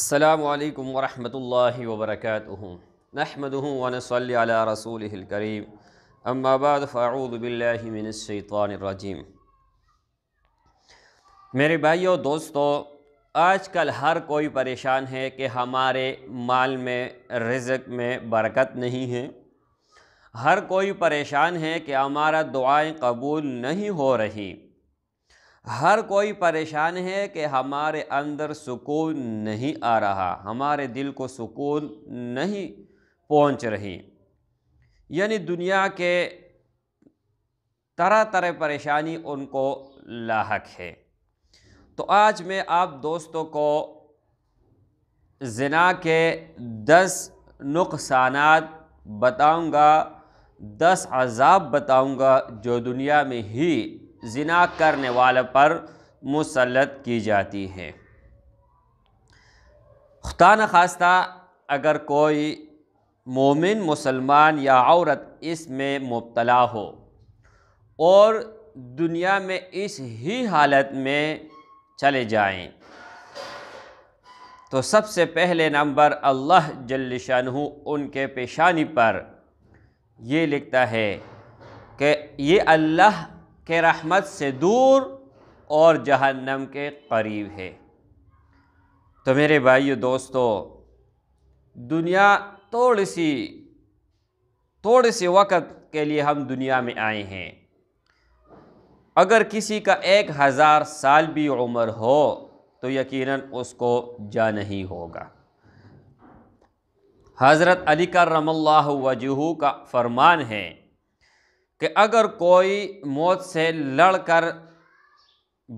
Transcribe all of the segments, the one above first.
अल्लाम वरहमल वबरक नहमद वनसल रसूल करीम अम्माबाद फ़ाऊदबिल्लिनशैतवानरजीम मेरे भाइयों दोस्तों आजकल हर कोई परेशान है कि हमारे माल में रिजक में बरकत नहीं है हर कोई परेशान है कि हमारा दुआएं कबूल नहीं हो रही हर कोई परेशान है कि हमारे अंदर सुकून नहीं आ रहा हमारे दिल को सुकून नहीं पहुंच रही यानी दुनिया के तरह तरह परेशानी उनको लाक है तो आज मैं आप दोस्तों को जना के दस नुकसान बताऊंगा दस अजाब बताऊंगा जो दुनिया में ही जना करने वाले पर मुसलत की जाती है खुदा न खास्ता अगर कोई मोमिन मुसलमान या औरत इसमें मुबतला हो और दुनिया में इस ही हालत में चले जाएं तो सबसे पहले नंबर अल्लाह जल्ल उनके पेशानी पर ये लिखता है कि ये अल्लाह के रहमत से दूर और जहन्नम के करीब है तो मेरे भाइयों दोस्तों दुनिया थोड़ी सी थोड़े से वक़्त के लिए हम दुनिया में आए हैं अगर किसी का एक हज़ार साल भी उम्र हो तो यकीनन उसको जा नहीं होगा हज़रत अली का रमल्ला वजहू का फरमान है कि अगर कोई मौत से लड़कर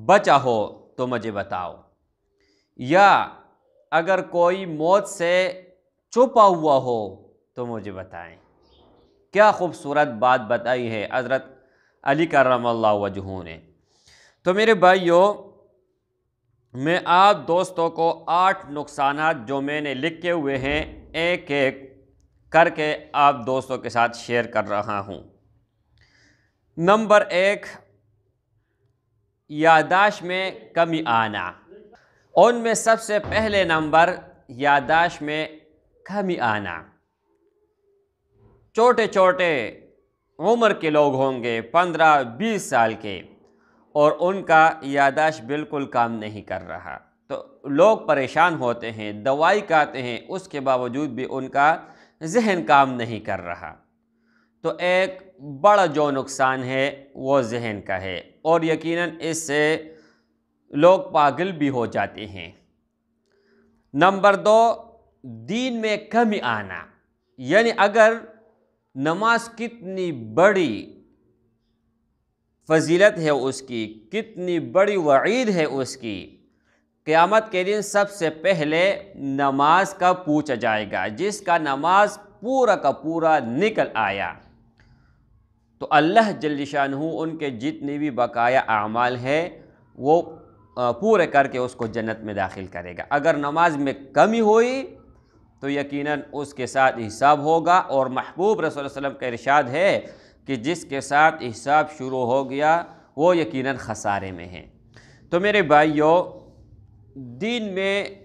बचा हो तो मुझे बताओ या अगर कोई मौत से छुपा हुआ हो तो मुझे बताएं क्या खूबसूरत बात बताई है हज़रत अली करम वजहू ने तो मेरे भाइयों मैं आप दोस्तों को आठ नुकसान जो मैंने लिखे हुए हैं एक एक करके आप दोस्तों के साथ शेयर कर रहा हूँ नंबर एक यादाश में कमी आना उनमें सबसे पहले नंबर यादाश में कमी आना छोटे छोटे उम्र के लोग होंगे पंद्रह बीस साल के और उनका यादाश बिल्कुल काम नहीं कर रहा तो लोग परेशान होते हैं दवाई खाते हैं उसके बावजूद भी उनका जहन काम नहीं कर रहा तो एक बड़ा जो नुकसान है वो जहन का है और यकीनन इससे लोग पागल भी हो जाते हैं नंबर दो दीन में कमी आना यानी अगर नमाज कितनी बड़ी फजीलत है उसकी कितनी बड़ी वईद है उसकी क़यामत के दिन सबसे पहले नमाज का पूछा जाएगा जिसका नमाज पूरा का पूरा निकल आया तो अल्लाह हूँ उनके जितने भी बकाया अमाल हैं वो पूरे करके उसको जन्नत में दाखिल करेगा अगर नमाज में कमी हुई तो यकीनन उसके साथ हिसाब होगा और महबूब रसोल वसम का इरशाद है कि जिसके साथ हिसाब शुरू हो गया वो यकीनन खसारे में है तो मेरे भाइयों दिन में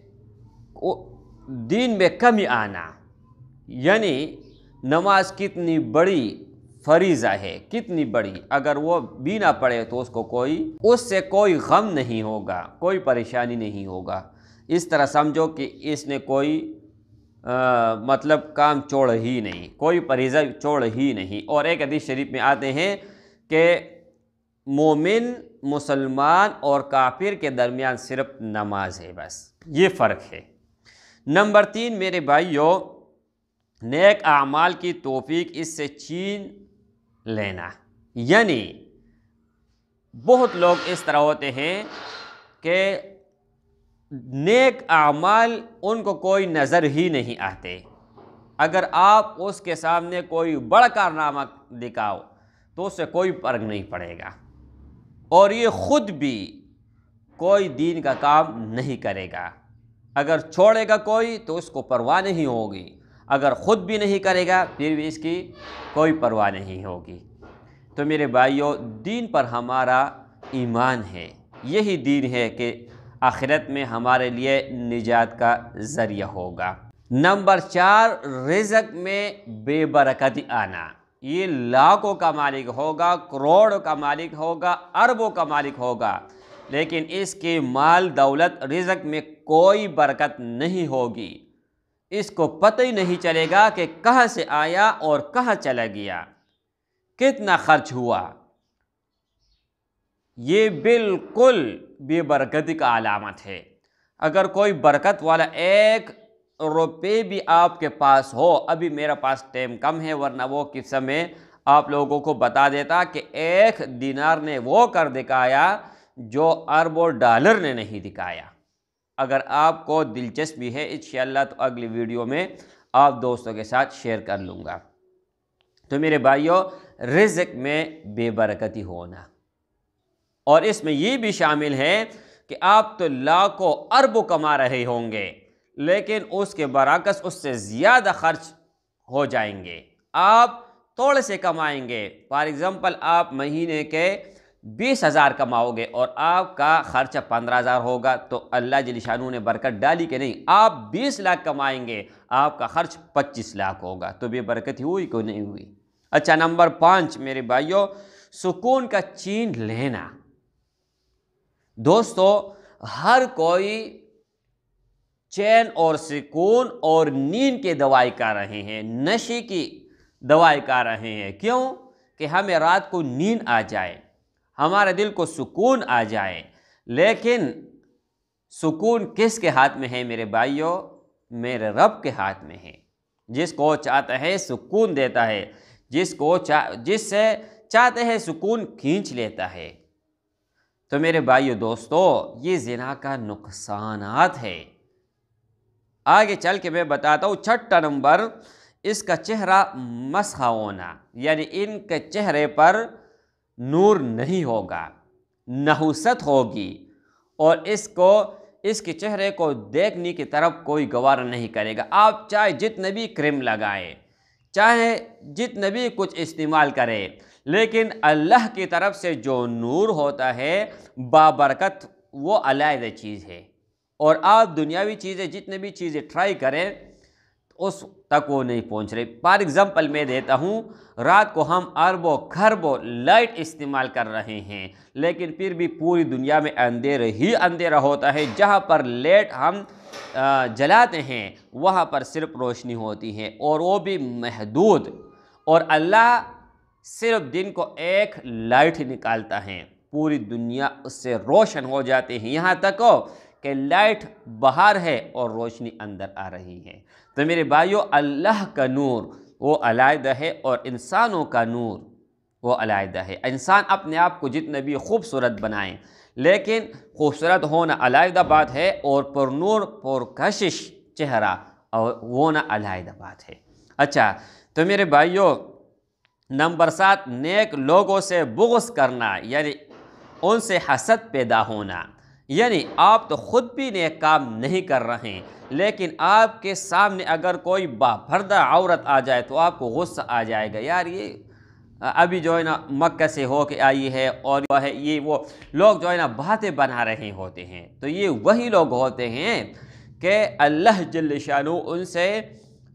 दिन में कमी आना यानी नमाज कितनी बड़ी फरीज़ा है कितनी बड़ी अगर वो भी ना पड़े तो उसको कोई उससे कोई गम नहीं होगा कोई परेशानी नहीं होगा इस तरह समझो कि इसने कोई आ, मतलब काम छोड़ ही नहीं कोई परहेज़ा छोड़ ही नहीं और एक अदीस शरीफ में आते हैं कि मोमिन मुसलमान और काफिर के दरमियान सिर्फ नमाज है बस ये फ़र्क है नंबर तीन मेरे भाइयों नेक आमाल की तोफीक इससे चीन लेना यानी बहुत लोग इस तरह होते हैं कि नेक आमाल उनको कोई नज़र ही नहीं आते अगर आप उसके सामने कोई बड़ा कारनामा दिखाओ तो उससे कोई फ़र्क नहीं पड़ेगा और ये ख़ुद भी कोई दीन का काम नहीं करेगा अगर छोड़ेगा कोई तो उसको परवाह नहीं होगी अगर ख़ुद भी नहीं करेगा फिर भी इसकी कोई परवाह नहीं होगी तो मेरे भाइयों दीन पर हमारा ईमान है यही दीन है कि आखिरत में हमारे लिए निजात का ज़रिया होगा नंबर चार रिजक में बेबरकती आना ये लाखों का मालिक होगा करोड़ों का मालिक होगा अरबों का मालिक होगा लेकिन इसके माल दौलत रिजक में कोई बरकत नहीं होगी इसको पता ही नहीं चलेगा कि कहाँ से आया और कहाँ चला गया कितना खर्च हुआ ये बिल्कुल बेबरकती का अलामत है अगर कोई बरकत वाला एक रुपये भी आपके पास हो अभी मेरा पास टाइम कम है वरना वो किस समय आप लोगों को बता देता कि एक दिनार ने वो कर दिखाया जो अरबों डॉलर ने नहीं दिखाया अगर आपको दिलचस्पी है इन तो अगली वीडियो में आप दोस्तों के साथ शेयर कर लूँगा तो मेरे भाइयों रिजक में बेबरकती होना और इसमें ये भी शामिल है कि आप तो लाखों अरबों कमा रहे होंगे लेकिन उसके बरकस उससे ज़्यादा खर्च हो जाएंगे आप थोड़े से कमाएंगे फॉर एग्ज़ाम्पल आप महीने के बीस हज़ार कमाओगे और आपका ख़र्चा पंद्रह हज़ार होगा तो अल्लाह जलिशानू ने बरकत डाली कि नहीं आप बीस लाख कमाएंगे आपका खर्च पच्चीस लाख होगा तो भी बरकत हुई क्यों नहीं हुई अच्छा नंबर पाँच मेरे भाइयों सुकून का चीन लेना दोस्तों हर कोई चैन और सुकून और नींद के दवाई कर रहे हैं नशे की दवाई कर रहे हैं क्यों कि हमें रात को नींद आ जाए हमारे दिल को सुकून आ जाए लेकिन सुकून किसके हाथ में है मेरे भाइयों मेरे रब के हाथ में है जिसको चाहता है सुकून देता है जिसको चा जिससे चाहते हैं सुकून खींच लेता है तो मेरे भाइयों दोस्तों ये जिना का नुकसान है आगे चल के मैं बताता हूँ छठा नंबर इसका चेहरा मसखा होना यानी इनके चेहरे पर नूर नहीं होगा नहुसत होगी और इसको इसके चेहरे को देखने की तरफ कोई गवार नहीं करेगा आप चाहे जितने भी क्रीम लगाएं चाहे जितने भी कुछ इस्तेमाल करें लेकिन अल्लाह की तरफ से जो नूर होता है बाबरकत वो अलग चीज़ है और आप दुनियावी चीज़ें जितने भी चीज़ें ट्राई करें उस तक वो नहीं पहुंच रहे फॉर एग्ज़ाम्पल मैं देता हूँ रात को हम अरबों खरबों लाइट इस्तेमाल कर रहे हैं लेकिन फिर भी पूरी दुनिया में अंधेरे ही अंधेरा होता है जहाँ पर लेट हम जलाते हैं वहाँ पर सिर्फ रोशनी होती है और वो भी महदूद और अल्लाह सिर्फ दिन को एक लाइट निकालता है पूरी दुनिया उससे रोशन हो जाती है यहाँ तक कि लाइट बाहर है और रोशनी अंदर आ रही है तो मेरे भाइयों अल्लाह का नूर वो अलायदा है और इंसानों का नूर वो अलायदा है इंसान अपने आप को जितने भी खूबसूरत बनाए लेकिन खूबसूरत होना अलायदा बात है और पुरनूर पुरकशिश चेहरा और वो ना अलायदा बात है अच्छा तो मेरे भाइयों नंबर सात नेक लोगों से बुग्स करना यानी उनसे हसद पैदा होना यानी आप तो ख़ुद भी नेक काम नहीं कर रहे हैं लेकिन आपके सामने अगर कोई बाफरदा औरत आ जाए तो आपको गुस्सा आ जाएगा यार ये अभी जो है ना मक्का से हो के आई है और वह है ये वो लोग जो है ना बातें बना रहे होते हैं तो ये वही लोग होते हैं कि अल्लाह जल्ल शाह उनसे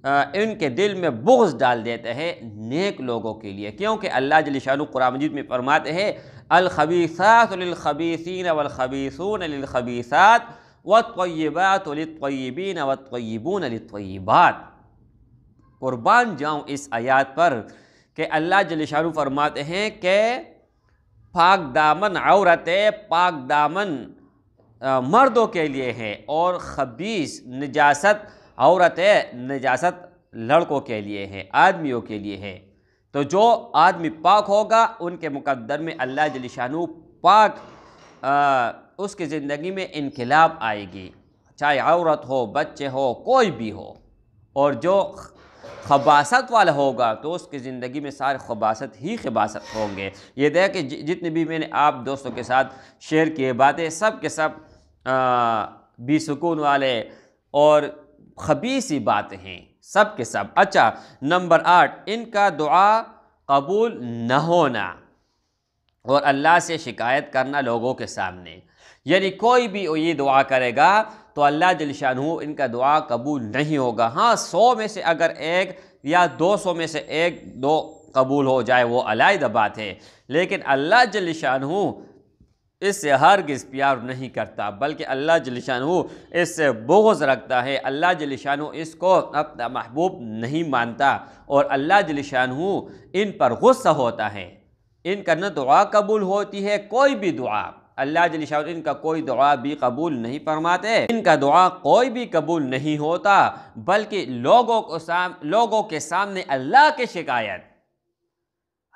इनके दिल में बुग्ज़ डाल देते हैं नेक लोगों के लिए क्योंकि अल्लाह जल कुरान मजीद में फरमाते हैं अलखबीसातलखबीसिन वलखबीसून अलखबीसात वतयबातलतयबिन वतयबून अलतयबात कुर्बान जाऊँ इस आयात पर कि अल्लाह जल शाह फरमाते हैं कि पाक दामन औरत पाक दामन मर्दों के लिए हैं और खबीस नजास्त औरतें नजासत लड़कों के लिए हैं आदमियों के लिए हैं तो जो आदमी पाक होगा उनके मुकद्दर में अल्लाह जलिशानु पाक आ, उसके ज़िंदगी में इनकलाब आएगी चाहे औरत हो बच्चे हो कोई भी हो और जो खबासत वाला होगा तो उसकी ज़िंदगी में सारे खबासत ही खबासत होंगे ये देख कि जितने भी मैंने आप दोस्तों के साथ शेयर किए बातें सब के सब बेसकून वाले और खबीसी बातें हैं सब के सब अच्छा नंबर आठ इनका दुआ कबूल न होना और अल्लाह से शिकायत करना लोगों के सामने यानी कोई भी ये दुआ करेगा तो अल्लाह जलशान इनका दुआ कबूल नहीं होगा हाँ सौ में से अगर एक या दो सौ में से एक दो कबूल हो जाए वो अलायदा बात है लेकिन अल्लाह जलशान इससे हरगिज़ प्यार नहीं करता बल्कि अल्लाह जलिशान इससे बोझ रखता है अल्लाह जलिशान इसको अपना महबूब नहीं मानता और अल्लाह जलिशान इन पर गुस्सा होता है इनका न दुआ कबूल होती है कोई भी दुआ अल्लाह जलिशान इनका कोई दुआ भी कबूल नहीं फरमाते इनका दुआ कोई भी कबूल नहीं होता बल्कि लोगों को साम लोगों के सामने अल्लाह के शिकायत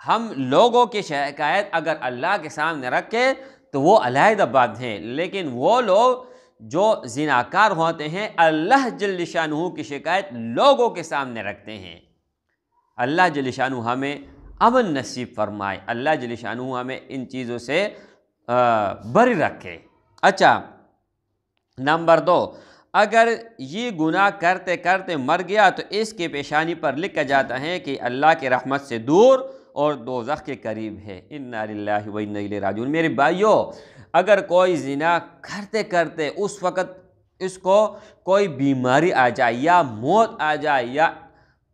हम लोगों की शिकायत अगर अल्लाह के सामने रखें तो वो अबाद हैं लेकिन वो लोग जो जिनाकार होते हैं अल्लाह जल्लशानू की शिकायत लोगों के सामने रखते हैं अल्लाह जलिशानु हमें अमन नसीब फरमाए अल्लाह जल्लशानू हमें इन चीज़ों से बरी रखे अच्छा नंबर दो अगर ये गुनाह करते करते मर गया तो इसके पेशानी पर लिखा जाता है कि अल्लाह के रहमत से दूर और दोजख के करीब है इन नारिल्ला वही राजून मेरे भाइयों अगर कोई जिना करते करते उस वक़्त इसको कोई बीमारी आ जाए या मौत आ जाए या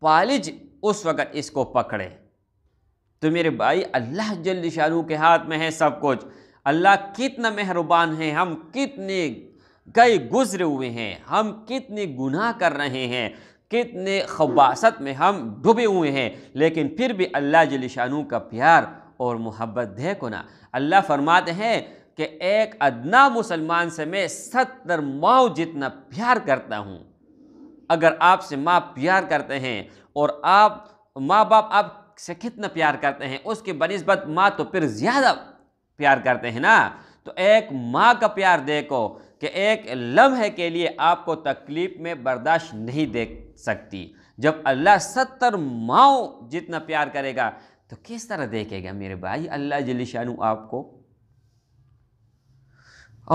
पालिज उस वक़्त इसको पकड़े तो मेरे भाई अल्लाह जल्द शाहरुख के हाथ में है सब कुछ अल्लाह कितना मेहरबान है हम कितने गए गुजरे हुए हैं हम कितने गुनाह कर रहे हैं कितने खबासत में हम डूबे हुए हैं लेकिन फिर भी अल्लाह जलिशानू का प्यार और मोहब्बत देखो ना अल्लाह फरमाते हैं कि एक अदना मुसलमान से मैं सत्तर माओ जितना प्यार करता हूँ अगर आपसे माँ प्यार करते हैं और आप माँ बाप आप से कितना प्यार करते हैं उसके बनस्बत माँ तो फिर ज़्यादा प्यार करते हैं ना तो एक माँ का प्यार देखो कि एक लम्हे के लिए आपको तकलीफ़ में बर्दाश्त नहीं देख सकती जब अल्लाह सत्तर माओ जितना प्यार करेगा तो किस तरह देखेगा मेरे भाई अल्लाह जलिशानु आपको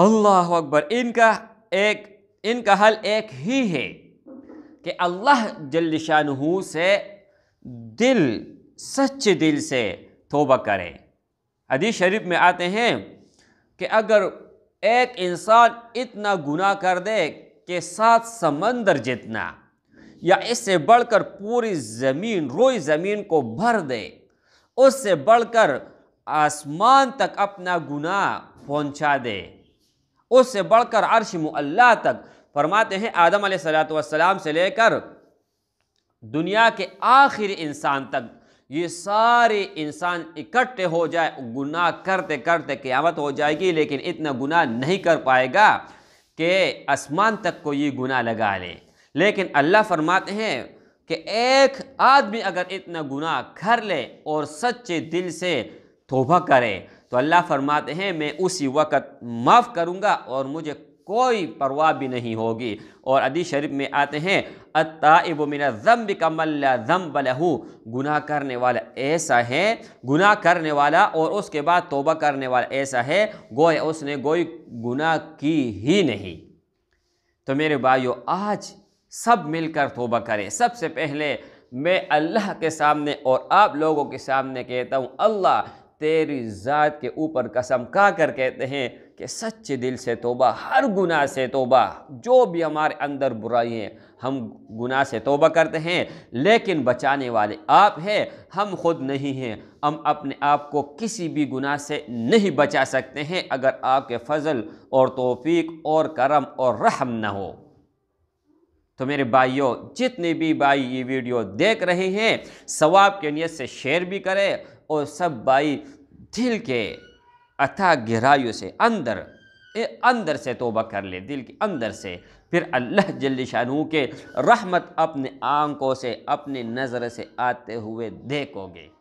अल्लाह अकबर इनका एक इनका हल एक ही है कि अल्लाह जल्लशानहू से दिल सच्चे दिल से तोबा करें अदी शरीफ में आते हैं कि अगर एक इंसान इतना गुनाह कर दे कि सात समंदर जितना या इससे बढ़कर पूरी ज़मीन रोई ज़मीन को भर दे उससे बढ़कर आसमान तक अपना गुनाह पहुंचा दे उससे बढ़कर अर्श अल्लाह तक फरमाते हैं आदम सलाम से लेकर दुनिया के आखिरी इंसान तक ये सारे इंसान इकट्ठे हो जाए गुनाह करते करते क्यावत हो जाएगी लेकिन इतना गुनाह नहीं कर पाएगा कि आसमान तक को ये गुनाह लगा ले लेकिन अल्लाह फरमाते हैं कि एक आदमी अगर इतना गुनाह कर ले और सच्चे दिल से तोबा करे तो अल्लाह फरमाते हैं मैं उसी वक़्त माफ़ करूँगा और मुझे कोई परवाह भी नहीं होगी और अदी शरीफ में आते हैं अताइब मिन ज़म्ब ज़म्ब लहू गुनाह करने वाला ऐसा है गुनाह करने वाला और उसके बाद तोबा करने वाला ऐसा है गोय उसने गोई गुनाह की ही नहीं तो मेरे भाइयों आज सब मिलकर तोबा करें सबसे पहले मैं अल्लाह के सामने और आप लोगों के सामने कहता हूँ अल्लाह तेरी ज़ात के ऊपर कसम खा कर कहते हैं कि सच्चे दिल से तोबा हर गुनाह से तोबा जो भी हमारे अंदर बुराई है हम गुनाह से तोबा करते हैं लेकिन बचाने वाले आप हैं हम खुद नहीं हैं हम अपने आप को किसी भी गुनाह से नहीं बचा सकते हैं अगर आपके फजल और तोफीक और करम और रहम ना हो तो मेरे भाइयों जितने भी भाई ये वीडियो देख रहे हैं सवाब के नियत से शेयर भी करें और सब भाई दिल के अथा गहराइयों से अंदर ए, अंदर से तोबा कर ले दिल के अंदर से फिर अल्लाह जल्ल शाहू के रहमत अपने आंखों से अपनी नज़र से आते हुए देखोगे